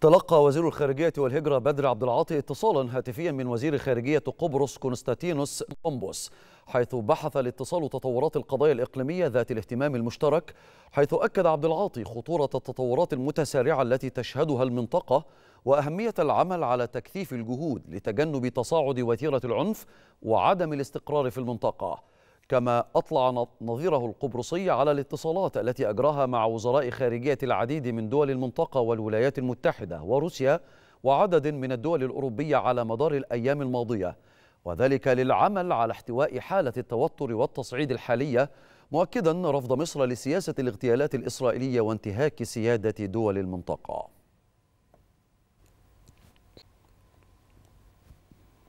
تلقى وزير الخارجية والهجرة بدر عبد العاطي اتصالا هاتفيا من وزير خارجية قبرص كونستاتينوس كومبوس حيث بحث الاتصال تطورات القضايا الإقليمية ذات الاهتمام المشترك حيث أكد عبد العاطي خطورة التطورات المتسارعة التي تشهدها المنطقة وأهمية العمل على تكثيف الجهود لتجنب تصاعد وتيرة العنف وعدم الاستقرار في المنطقة كما أطلع نظيره القبرصي على الاتصالات التي أجراها مع وزراء خارجية العديد من دول المنطقة والولايات المتحدة وروسيا وعدد من الدول الأوروبية على مدار الأيام الماضية وذلك للعمل على احتواء حالة التوتر والتصعيد الحالية مؤكدا رفض مصر لسياسة الاغتيالات الإسرائيلية وانتهاك سيادة دول المنطقة